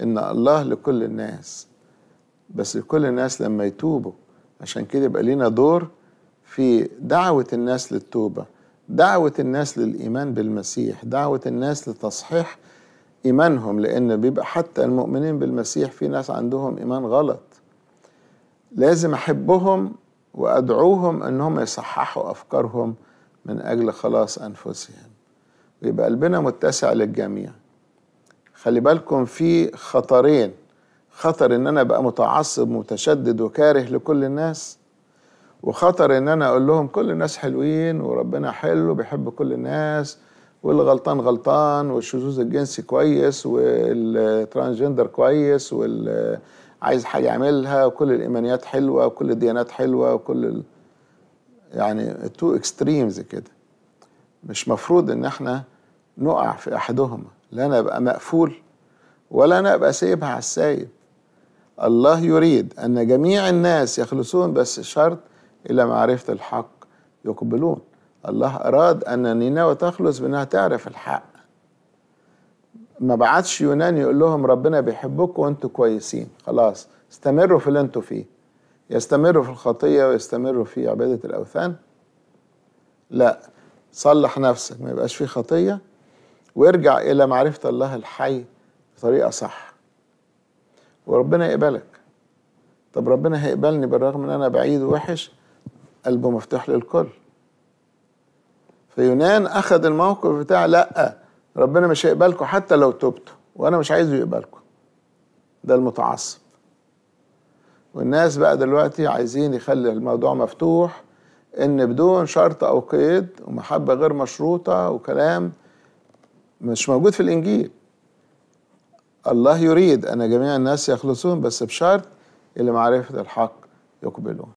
إن الله لكل الناس بس لكل الناس لما يتوبوا عشان كده يبقى لينا دور في دعوة الناس للتوبة دعوة الناس للإيمان بالمسيح دعوة الناس لتصحيح إيمانهم لأن بيبقى حتى المؤمنين بالمسيح في ناس عندهم إيمان غلط لازم أحبهم وأدعوهم أنهم يصححوا أفكارهم من أجل خلاص أنفسهم ويبقى قلبنا متسع للجميع خلي بالكم في خطرين خطر ان انا ابقى متعصب متشدد وكاره لكل الناس وخطر ان انا اقول لهم كل الناس حلوين وربنا حلو بيحب كل الناس والغلطان غلطان والشذوذ الجنسي كويس والترانسجندر كويس وال عايز حاجه يعملها وكل الايمانيات حلوه وكل الديانات حلوه وكل ال... يعني تو اكستريمز كده مش مفروض ان احنا نقع في احدهما لا انا ابقى مقفول ولا انا ابقى سايبها على السايب الله يريد ان جميع الناس يخلصون بس شرط الى معرفه الحق يقبلون الله اراد ان نينوى تخلص بانها تعرف الحق ما بعتش يونان يقول لهم ربنا بيحبكم وانتم كويسين خلاص استمروا في اللي انتوا فيه يستمروا في الخطيه ويستمروا في عباده الاوثان لا صلح نفسك ما يبقاش فيه خطيه وارجع إلى معرفة الله الحي بطريقة صح وربنا يقبلك طب ربنا هيقبلني بالرغم ان انا بعيد ووحش قلبه مفتوح للكل فيونان اخذ الموقف بتاع لا ربنا مش هيقبلكم حتى لو تبتوا وانا مش عايزه يقبلكم ده المتعصب والناس بقى دلوقتي عايزين يخلي الموضوع مفتوح ان بدون شرط او قيد ومحبه غير مشروطه وكلام مش موجود في الإنجيل الله يريد أن جميع الناس يخلصون بس بشرط اللي معرفة الحق يقبلون